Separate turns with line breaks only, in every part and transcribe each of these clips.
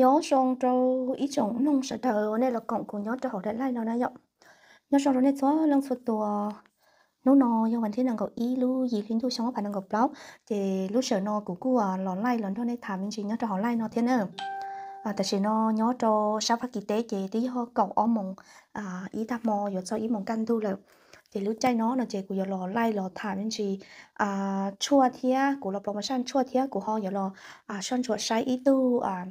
nhớ xong cho ý chồng nông sợ thờ này là cộng của nhớ cho họ đã lại nó đã dọc nhớ xong rồi này số lần số tua nó nó do bản thế năng cầu ý lưu gì khiến thu xong phải năng cầu blog thì lúc sợ nó của cô à lón lại lón thôi này thả mình chỉ nhớ cho họ lại nó thế nữa à tại vì nó nhớ cho sao phát kỳ tế thì tí họ cầu ở mong à ý tham mò rồi sau ý mong căn thu là thì lúc chạy nó là chị của giờ lò lai lò thả nên chị à chua thia của lò promotion chua thia của họ giờ lò à xoan chuột sai ý tu à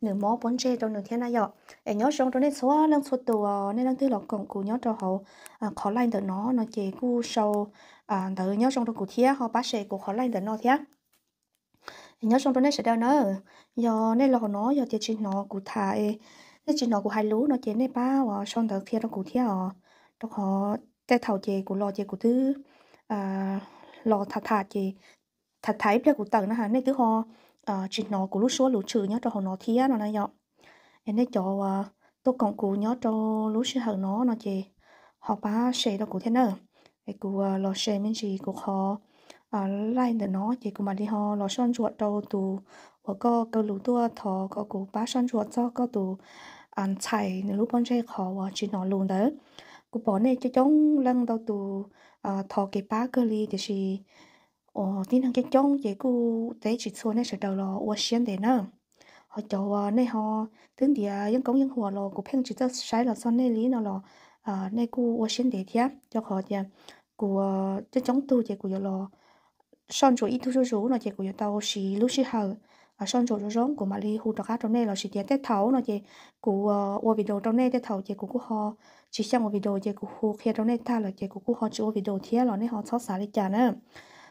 nếu mà bốn chê trong nửa thiên này rồi em nhớ trong trong này số lần số tù ờ, nên đang tư lọc cổng cụ nhớ cho họ à, khó lành từ nó nó chế cu sâu à từ nhớ trong trong cụ thiên họ bắt xe cụ khó lành từ nó thiên nhớ trong trong này sẽ đeo nữa giờ nên là nó giờ tiền trên nó cụ thả nên chỉ nó cụ hai lú nó chế nên ba và xong từ thiên trong cụ thiên họ ờ. trong họ tay thầu chế cụ lò chế cụ thứ à lò thả thả chế thả thái bây cụ tầng nó hả nên thứ họ à ờ, chỉ nó cũng lúc số lúc trừ nhớ cho họ nó thía nó này nhở em để cho tôi còn cụ nhớ cho lúc sư hở nó nó chị họ ba xe đó cụ thế nữa cái cụ ờ, lò xe mình gì cụ họ à lại để nó chị cụ mà đi họ lò son chuột đâu tù và có cơ lũ tua thọ có cụ ba son chuột cho có tù ăn ờ, chạy nếu lúc bọn xe họ và chỉ nó luôn đấy cụ bỏ này cho chống lăng đâu tù à thọ cái ba cơ ly thì ồ tí năng cái chống vậy cô tế chỉ số sẽ đầu lò ô xiên để nè họ cho nên họ tương địa những công nhân hồ lò của phèn chỉ cho sai là son này lý nào lò à nên cô ô xiên để thế cho họ thì của cái chống tu vậy của lò son chỗ ít thu số số nó chỉ của tàu xì lúc xì hờ à son chỗ giống của mà đi hù hụt cá trong này là xì tiền tết thấu nó chỉ của ô video trong này tết thấu chỉ của của họ chỉ xem một video chỉ của hụt kia trong này ta là chỉ của của họ chỉ video thế là nên họ xót xả đi chả nữa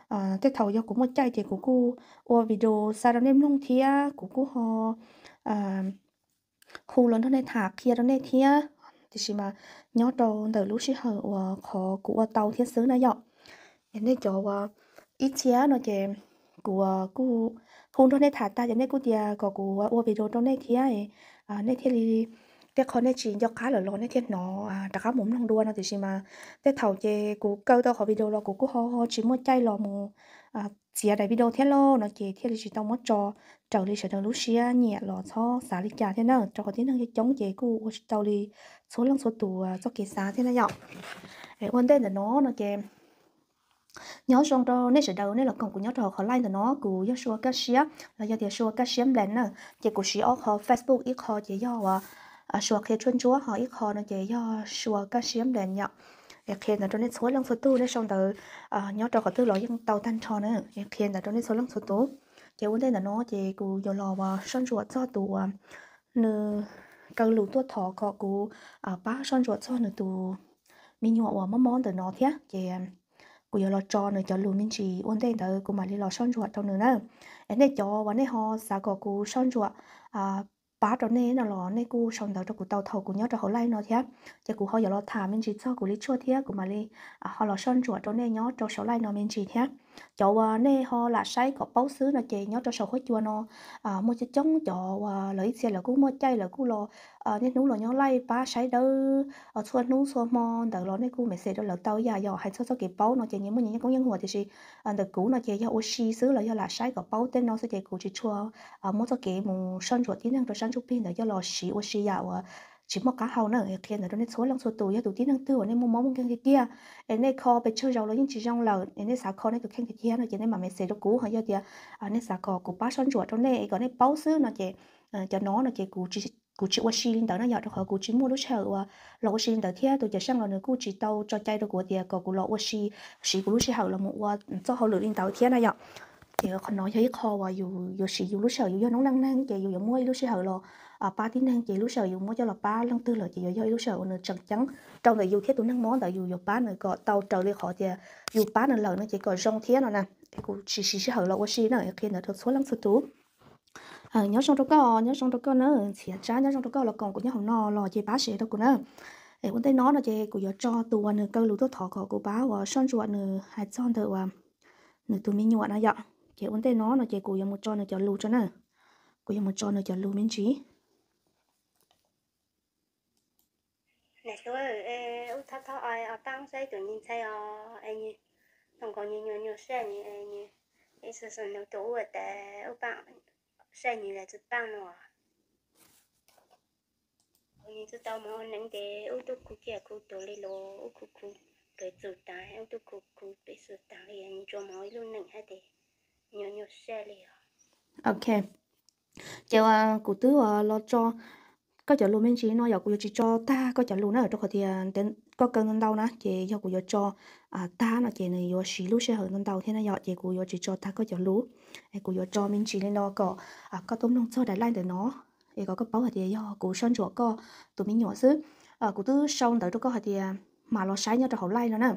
thế ờ, thầu do cũng một chai thì của cô ô video sao đó nên nông thía của cô họ ờ, khu lớn đó này thả kia đó này thía thì chỉ mà nhớ đầu từ lúc chị hở và khó của tàu thiên sứ này dọ nên cho chỗ ờ, ít chia nó chị của cô khu lớn đó này thả ta cho nên cô tia có của ô video trong này thía ấy à này thia cái con này chỉ do cá lợn lợn này thiết nó à đã cá mồm lòng đua nào thì chỉ mà cái thầu chè cú câu tao họ video lo cú cú ho ho chỉ mua chay lò mù à chỉ đại video thiết lo nó chỉ thiết chỉ tao mất cho trầu đi sẽ đầu lú xia nhẹ lò cho xả đi chả thế nào cho có tiếng năng chống chè cú trầu đi số lần số tù à, cho kỹ xả thế nào vậy quan đây là nó nó chè nhớ trong đó nên sẽ đầu nên là còn của nhớ trò khó like nó cú của Joshua Garcia là do Joshua Garcia lên nè chỉ của sĩ ở họ Facebook ít họ chỉ do à à ờ, sủa khi chuyên chúa họ ít họ nó dễ do sủa các xiêm đèn nhọ khi là trong nên số lần số tu nên xong từ ờ, nhớ cho có tư lỗi dân tàu tan cho nữa khi là trong nên số lần số tu chỉ vấn đề là nó chỉ cú giờ lo và sơn ruột cho à ờ, nữ cần lũ tua thọ có cú à ba sơn ruột cho nữ tu mình nhọ và mắm món từ nó thế chỉ cú giờ lo cho nữa cho lũ mình chỉ vấn đề là cú mà đi lò sơn ruột trong nữa nè em để cho vấn đề họ xã có cú sơn ruột à ba cho nên nó lo nên cô sống đó cho cô tàu thầu cô nhớ cho họ lấy nó thế cho cô họ giờ lo thả mình chỉ cho cô lý chua thế cô mà lấy à, họ lo sơn chuột cho nên nhớ cho sáu lấy nó mình chỉ thế chỗ à, ờ, họ là sấy có báu xứ là chè nhớ cho sầu khói chua nó à, ờ, mua cho chống chỗ à, ờ, lấy xe là cũng mua chay là cũng lo à, nên nú là nhớ lay ba sấy đó ở xuân nú xuân mò đợt lo nên cũng mẹ xe đó là tao già giò hay cho cho cái báu nó chè nhớ mua những cái con nhân hòa thì gì à, đợt cũ nó chè do oxy xứ là do là sấy có báu tên nó sẽ chè cũ chỉ chua à, mua cho cái một sân ruột tiếng năng rồi sân chút pin là do lo xí oxy xí chỉ một cá hầu nữa kia là đôi số lần số tuổi ya tụi tí năng tư nên mua món cái kia em này kho bị chơi rồi lấy những chỉ trong là em này xả kho này tụi khen cái kia nó chỉ nên mà mình sẽ cho cũ hay do thì em này xả kho của ba son ruột trong này còn này bao xứ nó chỉ ờ, cho nó nó chỉ cũ chỉ cú chỉ qua xin đó nó giờ đó họ cú chỉ mua lúc chờ và lọ xin đó kia tôi giờ sang là nó cú chỉ tàu cho chạy được của thì có cú lọ qua xin xin cú lúc chờ là một mua ờ, cho họ lựa lên tàu kia này giờ giờ dạ, còn nói cho ít khó và dù dù sử dụng lúc sở dù do năng năng chị dù mua lúc sở lo à ba tiếng năng chị lúc sở dù mua cho là ba lần tư là chị dù do lúc sở nữa chẳng chẳng trong này dù thế tụi năng món tại dù dù ba nữa có tàu trời lên khó chị dù ba nữa lợn nữa chỉ có rong thế nào nè cô chỉ chỉ sở lo quá xí này khi nó được số lắm số tú à nhớ xong đó có nhớ xong đó có nữa chị trả nhớ xong đó có là còn của nhớ hồng nò lo chị ba sẽ đâu của nó em cũng thấy nó là chị của giờ cho tụi nữa câu lũ tôi thọ của cô bá và son rồi nữa hai son thợ và nữa tụi mình nhọn nó dọn dạ chị vấn thấy nó nó chị cố gắng một tròn nó cho lù cho nè cố gắng một tròn nó cho lù miễn trí nè số ê út thao thao ai ở tăng xây tự nhiên xây ở ờ, anh nhỉ không có nhiều nhiều nhiều xe như anh nhỉ em sử dụng nó đủ ở tại út bạn xe như là chút bạn rồi như tôi tao mà nắng để út tô cũ kia cũ tổ lê lô ô cũ cũ tới sụt tay ô tô cũ cũ tới sụt tay anh cho mọi luôn nắng hết đấy ok chào à cụ tứ à lo cho có chợ luôn bên chị nói giờ cụ chị cho ta có chợ luôn nó ở trong khỏi thì à, đến có cân đâu nè chị giờ cụ cho à ta nó chị này giờ xí lúc sẽ hưởng đầu thế nó giờ chị cụ giờ chị cho ta có chợ lú cụ giờ cho bên chị lên nó có à có tôm lông cho đại lai để nó thì có cái bảo thì do cụ sơn chỗ có tụi mình nhỏ xứ à cụ tứ xong tới chỗ có thì mà nó sái nhau cho hậu lai nó nè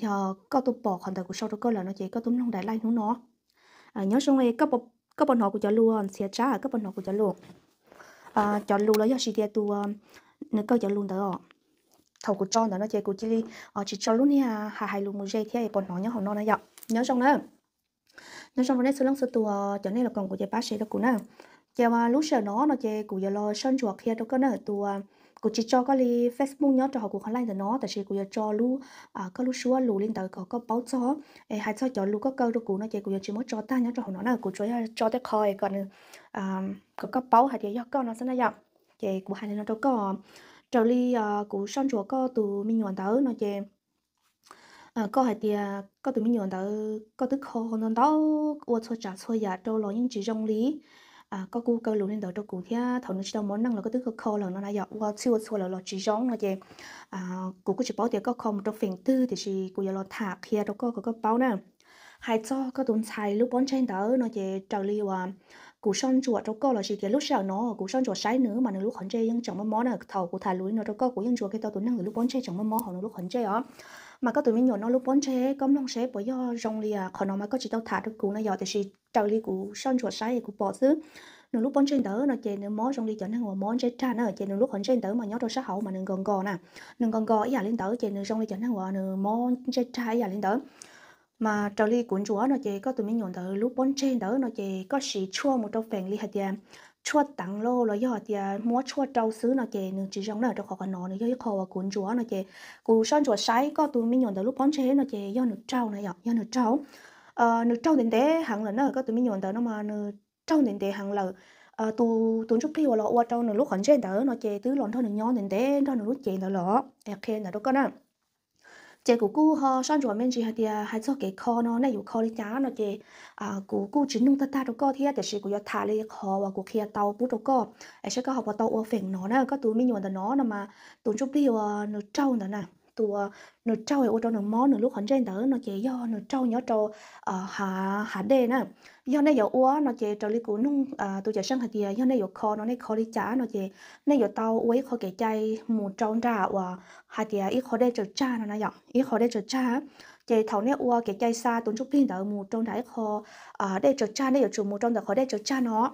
cho có tôm bỏ còn tới cụ sau chỗ có là nó chỉ có tôm lông đại lai nó nó À, nhớ xong rồi các bọn các bọn họ của cháu luôn sẽ trả các bọn họ của cháu luôn à, cháu luôn lấy gì thì tu nếu các cháu luôn đó thầu của cho đó nó chơi của chị ở ờ, chỉ cho luôn nha hà hai luôn một giây thì bọn họ nhớ họ non này nhớ xong đó nhớ xong rồi số lần số tu cháu này là còn của chị bác sĩ đó cũng nè cháu à, lúc sợ nó nó chơi của giờ lo sân chuột kia đâu có nè tu cô chỉ cho cái li Facebook nhớ cho họ cũng online rồi nó tại vì cô cho lu à có lu xua lu lên tới có có báo cho ấy hai cho cho lu có câu được cô nó chỉ cô chỉ mới cho ta nhớ cho họ nó là cô cho cho tới coi còn à có có báo hay thì là có nó sẽ là chị của hai nó đâu có cho li của son chùa có từ mình nhuận tới nó chị à, có hay tia có từ mình nhuận tới có tức khô nó đâu, qua cho trả cho giả dạ, đâu lo những chỉ trong lý À, có cú cơ lúa nên đó trong cụ thia thầu nó chỉ đâu món năng là có tức có khô là nó đã dọn qua siêu siêu là lo chỉ giống là gì à cụ có chỉ báo thì có không trong phiền tư thì chỉ cụ giờ lọt thả kia đâu có có có báo nè hai cho có tồn tại lúc bón trên đó nó chè trào lưu và cụ son chuột đâu có là chỉ cái lúc sau nó cụ son chuột sái nữa mà nó lúc khẩn chơi nhưng chẳng mắm món là thầu cụ thả lúa nó đâu có cụ nhưng chuột cái tao tốn năng lúc bón chơi chẳng mắm món họ nó lúc khẩn chơi đó mà có tụi mình nhỏ nó lúc bón chế có lòng chế bởi do rong lìa khó nó mà có chỉ tao thả được cú nó giờ thì chỉ trào lì cú son chuột sai cú bỏ xứ nó lúc bón chế đỡ nó chè nó mó rong lì chọn hàng mó chế cha nó chè nó lúc hòn chế đỡ mà nhớ đồ sát hậu mà đừng gòn gò nè đừng gòn gò ý à lên đỡ chè nương rong lì chọn hàng hòa nương mó chế cha ý à lên đỡ mà trào lì cuốn chúa nó chè có tụi mình nhỏ đỡ lúc bón chế đỡ nó chè có sĩ chua một trâu phèn lì hạt già chua tặng lô rồi do thì mua chua trâu xứ nó kì nên chỉ giống là cho khó nó nên do khó và cuốn chúa nó kì cú son chúa sấy có tụi mi nhon từ lúc bón chế nó kì do nước trâu này do nước trâu ờ nước trâu đến thế hàng lần nó có tụi mi nhon từ nó mà nước trâu đến thế hàng lần ờ tụ tụi chút kêu là qua trâu nửa lúc khẩn chế từ nó kì tứ lon thôi nửa nhon đến thế thôi nửa lúc chèn từ lọ ok là đâu có nào chị cũng cú họ sang rồi mình chỉ hay thì hay cho cái kho nó này có đi chán nó chị à cũng cú chỉ nung tát ta đâu có thì để chị cũng có thả lên kho và cũng kia tàu bút đâu có ấy sẽ có học vào tàu ở phèn nó nè có tụi mình nhồi nó nó mà tụi chụp đi vào nó trâu nó nè ตัวนดเจ้าเอโอโจนมอหนึ่งลูกขอนเจนเต๋อนาะเจย่อนดเจ้าย่อโจเอ่อหาหาเดน่ะย่อในย่ออ้วนาะเจจอลิกูนุ่งอ่าตัวจะช่างหาเกียย่อในย่อคอเนาะในคอลิจ้านาะเจในย่อเตาไว้คอแก่ใจหมู่เจ้าด่าว่าหาเกียอีคอได้เจอจ้าเนาะนะย่ออีคอได้เจอจ้าเจเถาเนี่ยอ้วแก่ใจซาตุนชุบลิ้นเต๋อหมู่เจ้าด่าอีคออ่าได้เจอจ้าได้ย่อจูหมู่เจ้าเต๋อคอได้เจอจ้าเนาะ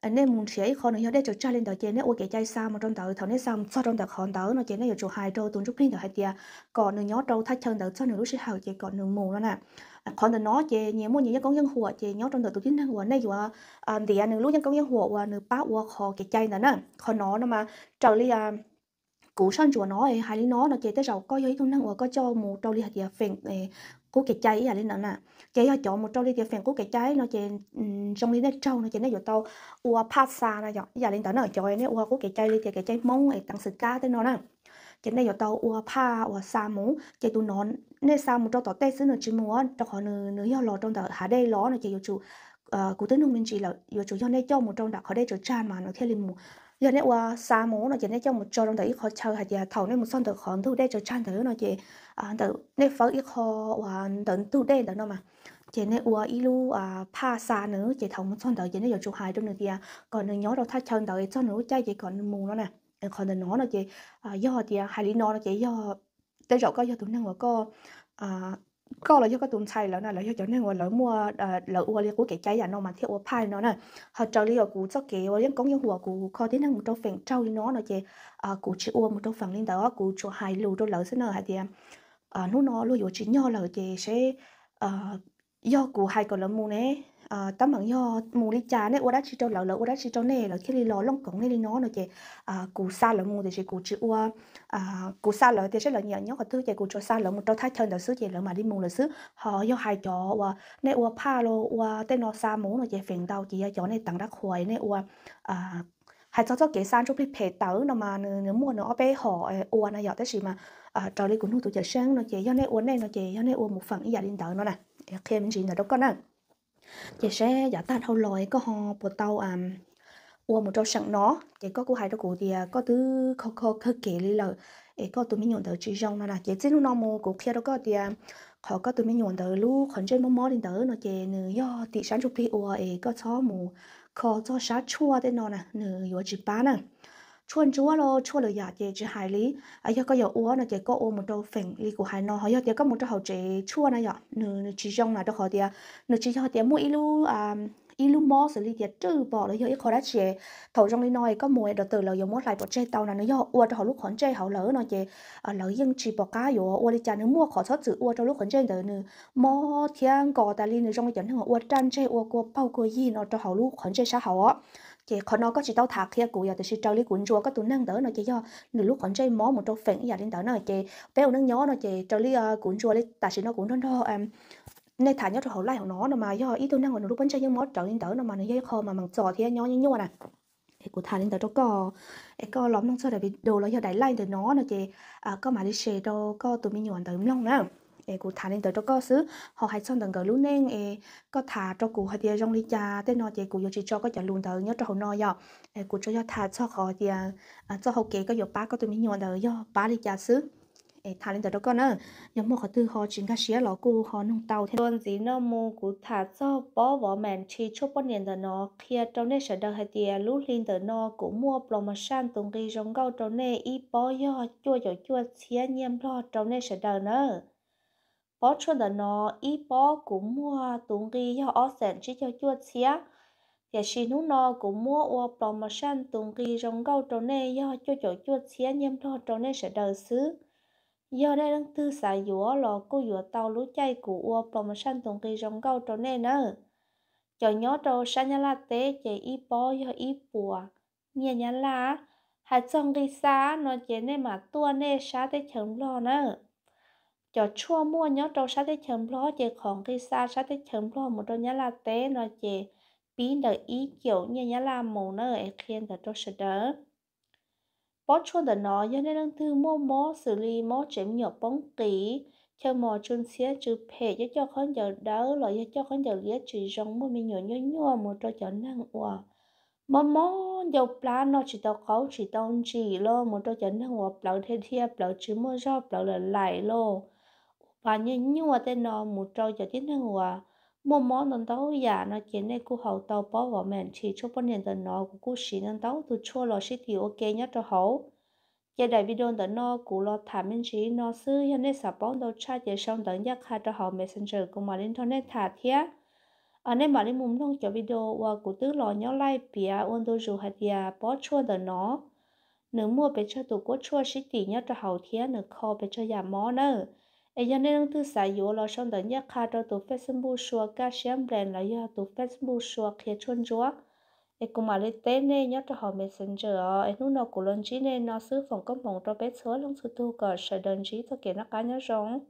anh ờ, em muốn chơi khó nữa để cho lên đó chơi nữa ôi cái chơi sao mà trong tàu thằng này sao sao trong tàu khó tàu nó chơi nó chỗ hai trâu tuần chút kinh tàu hai tia còn nữa nhó trâu thắt chân tàu sao nữa lúc sẽ hào chơi còn nữa mù nữa nè còn nữa nó chơi nhiều mua nhiều con nhân hùa chơi nhó trong tàu tụi chính năng hùa này vừa thì anh nữa lúc nhân con nhân hùa và nữa bá hùa khó cái chơi nữa nè còn nó nó mà trời lại cú sân chùa nó ấy hai lý nó nó chạy tới rầu có giấy tôi năng ở có cho một trâu ly hạt dẻ phèn cố kẹt cháy à lên nữa nè chạy ở chỗ một trâu ly hạt phèn cố kẹt cháy nó chạy ừ, trong lý nó trâu nó chạy nó giờ tàu ua pasta nó giờ giờ lên tới nó ở chỗ ấy nó ua cố kẹt cháy ly kẹt cháy mông ấy tăng sự cá tới nó nè chạy này giờ tàu ua pa ua sa mú chạy tụ nó nên sa một trâu tỏ tay xứ nó chỉ múa trong họ nửa nửa giờ lò trong tờ hà đây ló nó chạy vô chủ cú tới nông minh chỉ là vô chủ cho nên cho một trâu đặc họ đây chỗ tràn mà nó theo lên mù giờ nếu qua xa mũ nó chỉ nên cho một cho trong đấy khó chơi hạt giờ thầu nên một son được khó thu đây cho chăn thử nó chỉ à tự nếu phở ít khó và tận thu đây đó nó mà chỉ nên ua ilu à pa xa nữa chỉ thầu một son đợi chỉ nên giờ chụp hài trong nửa thì còn nên nhớ đâu thắt chân đợi cho nửa chơi chỉ còn mù nó nè ừ, còn nên nó nó chỉ à, do thì à, hai lý nó nó chỉ do tới rồi có do tụi năng và có à ก็เลยยกตุนใช่แล้วนะแล้วยกเนี่ยว่าเรามัวเอ่อเราอัวเรียกกูเก๋ใจอย่างน้องมันเที่ยวพายเนาะน่ะเขาเจ้าเรียกกูเจ้าเก๋ว่ายังก้องยังหัวกูคอที่นั่งมุดตัวฝั่งเจ้าอีน้อเนาะเจอ่ากูชื่ออัวมุดตัวฝั่งลินแต่ว่ากูชัวไฮลูตัวเหล่าเสนอฮะเดียอ่านู่นน้อลูอยู่ชิ้นย่อเหล่าเจใช้อ่าย่อกูไฮก่อนละมูเนี่ย Ờ, tấm bằng nhau mù đi cha này ura chỉ cho lỡ lỡ ura chỉ cho này là khi đi lỡ lông cổng này đi nó nói chỉ à cú xa lỡ mù thì chỉ cù chữ ua ờ, ờ, à cú xa lỡ thì sẽ là nhiều nhau có thứ chỉ cù cho sa lỡ một trâu thái chân đầu xứ chỉ lỡ mà đi mù là xứ họ do hai chỗ ua này ua pa lô ua tên nó sa mù nói chỉ phiền đau chỉ chó này tặng đắc hoài này ua à cháu cho kể kế san cho phê tử nó mà nếu mua nó bé họ ua này giờ tới gì mà à trò đi cũng không tụi chơi sáng nó chỉ do này uốn này nói chỉ do này uốn một phần ý gia đình tử nó nè khi mình chỉ là đâu có năng chị sẽ giả tạt hậu lời có họ bộ tàu à ua một trâu sẵn nó chị có cô hai đó cụ thì à, có thứ khó khó khó kể lý là ấy có tụi mình nhổn tới chỉ rong là chị chỉ lúc nó mô cụ kia đó có thì à, họ có tụi mình nhổn tới lúc khẩn trên mò mỏ đến tới nó chị nửa do thì sáng chụp đi ua ấy có chó mù khó cho sáng chua thế nó nè nửa yếu chị ba nè chuan chúa lo chúa lo ya chế chỉ hài lý ai cho có giờ uo nó chế có uo một đầu phèn lý của hài nó họ giờ chế có một đầu hậu chế chúa nó giờ nửa chỉ trong là đó họ tiệt nửa chỉ cho tiệt mỗi lu à ilu mò xử lý tiệt trừ bỏ lấy giờ khó đã chế thầu trong lý nói có mùi đầu từ là giờ mốt lại bỏ chế tàu là nó giờ uo cho họ lúc khẩn chế họ lỡ nó chế lỡ nhưng chỉ bỏ cá giờ uo đi chả nó mua khó thoát sự uo cho lúc khẩn chế đỡ nửa mò thiên cò ta lý nửa trong cái chẳng họ uo chăn chế uo qua bao qua gì nó cho họ lúc khẩn chế sao họ chỉ khó nó có chị tao thả kia cụ giờ thì chị trâu lý cuốn rùa có tụi nâng đỡ nó chị do nửa lúc còn chơi mó một trâu phèn giờ lên đỡ nó chị béo năng nhó nó chị trâu lý ờ, cuốn rùa lấy tại chị nó cuốn thân thôi em nên thả nhó cho hậu lại của nó mà do ý tôi nâng rồi nửa lúc bánh chơi mó trở lên đỡ nó mà nó dây khô mà bằng giò thì nhó như nhó nè thì cụ thả lên đỡ đâu co cái co lõm nông sơ để bị đồ nó giờ đẩy lai từ nó nó chị à có mà đi xe đâu có tụi mình nhọn tới lông nữa e cụ thả lên tới cho có xứ họ hay xong tầng gỡ lú nên e có thả cho cụ hay tiền trong ly trà tên nó thì cụ chỉ cho có chọn luôn tới nhớ cho họ no do e cụ cho thả cho họ thì à, à, cho họ kế có dọc ba có tụi mình nhọn tới do ba ly trà xứ ấy thả lên đó con nữa nhóm mua họ tư họ chuyển các xía lọ cụ họ nung tàu thế tuần gì nó mua cụ thả cho bó vỏ mèn chi cho bao nhiêu đó nó kia trong này sẽ đợi hay tiền lúc lên tới nó cụ mua promotion tung cái giống gạo trong này ít bó yo chua chua chua xía nhem lo trong này sẽ đợi nữa bỏ cho đàn nó ít bỏ cũng mua tung ghi cho ở sản chỉ cho chuột xía thì xin lúc nó cũng mua qua promotion tung ghi rong gâu trâu này do cho chỗ chuột xía nhâm thọ trâu này sẽ đời xứ do đây đang tư xả dúa lò cô dúa tàu lúa chay của qua promotion tung ghi rong gâu trâu này nữa cho nhớ trâu sa nhà la tế chạy ít bỏ cho ít bùa nghe nhà la hạt trong ghi xa nó chế nên mà tua này xa tới chấm lo nữa cho chua mua nhớ trâu sát tới chấm lo chè còn cái xa sát tới chấm lo một trâu nhớ là té nó chè bí đợi ý kiểu như nhớ là mù nó ở khen là trâu sợ đỡ bó chua đỡ nó do nên đang thư mua mó xử lý mó chém nhỏ bóng kỹ cho mò chun xía chữ phê cho cho con giờ đỡ rồi cho con giờ lía chữ rong mua mi nhỏ nhỏ nhỏ một trâu chở năng ủa mà mó dầu plá nó chỉ tao có chỉ tao chỉ lo một trâu chở năng ủa plá thế thia plá chữ mua rau plá lại lo và như như mà tên nó một trâu giờ tiến thằng hòa một món đồng tấu giả nó kiến này cô hậu tàu bó vỏ mền chỉ cho bọn hiện tên nó của cô sĩ đồng tấu từ chua lò xí thì ok nhất cho hậu giờ đại video tên nó của lo thả minh chỉ nó sư hiện nay sắp bóng đầu tra giờ xong tận giác hai cho hậu messenger cùng mà internet thả thiệt ở nên mà đi muốn thông cho video và cụ tứ lo nhớ like bia ôn tôi dù hạt già bỏ chua tên nó nếu mua về cho tụ cốt chua xí thì nhất cho hậu thiệt nếu kho về cho giả món nữa ai giờ nên từ xã yếu là xong đợt nhất khai cho tụ Facebook xóa các xem lên là giờ tụ Facebook xóa kia chôn chúa ai cũng mà lấy tên này nhớ cho họ messenger ai lúc nào cũng lên chỉ nên nó xứ phòng công phòng cho bé số lòng sự tu cờ sợ đơn chỉ cho kiện nó cá nhớ rong